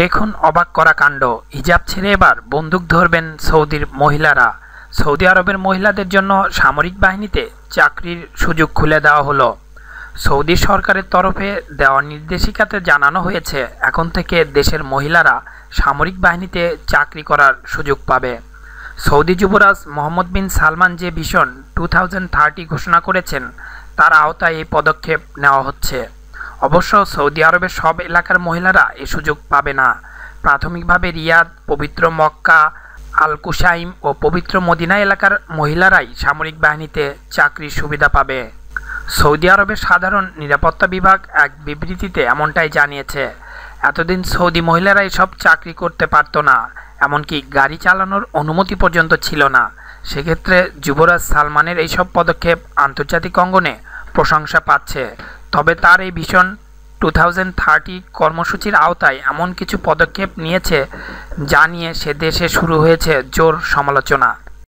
দেখুন অবাক করা কাণ্ড হিজাব ছেড়ে এবার বন্দুক ধরবেন সৌদির মহিলারা সৌদি আরবের মহিলাদের জন্য সামরিক বাহিনীতে চাকরির সুযোগ খুলে দেওয়া হলো সৌদি সরকারের তরফে দেওয়া নির্দেশিকাতে জানানো হয়েছে এখন থেকে দেশের মহিলারা সামরিক বাহিনীতে চাকরি করার সুযোগ পাবে সৌদি যুবরাজ মোহাম্মদ বিন সালমান যে ভীষণ টু ঘোষণা করেছেন তার আওতায় এই পদক্ষেপ নেওয়া হচ্ছে অবশ্য সৌদি আরবের সব এলাকার মহিলারা এ সুযোগ পাবে না প্রাথমিকভাবে রিয়াদ পবিত্র মক্কা আল কুসাইম ও পবিত্র মদিনা এলাকার মহিলারাই সামরিক বাহিনীতে চাকরির সুবিধা পাবে সৌদি আরবের সাধারণ নিরাপত্তা বিভাগ এক বিবৃতিতে এমনটাই জানিয়েছে এতদিন সৌদি মহিলারা এসব চাকরি করতে পারত না এমনকি গাড়ি চালানোর অনুমতি পর্যন্ত ছিল না সেক্ষেত্রে যুবরাজ সালমানের এইসব পদক্ষেপ আন্তর্জাতিক অঙ্গনে প্রশংসা পাচ্ছে তবে তার এই ভীষণ টু থাউজেন্ড থার্টি কর্মসূচির আওতায় এমন কিছু পদক্ষেপ নিয়েছে যা নিয়ে সে দেশে শুরু হয়েছে জোর সমালোচনা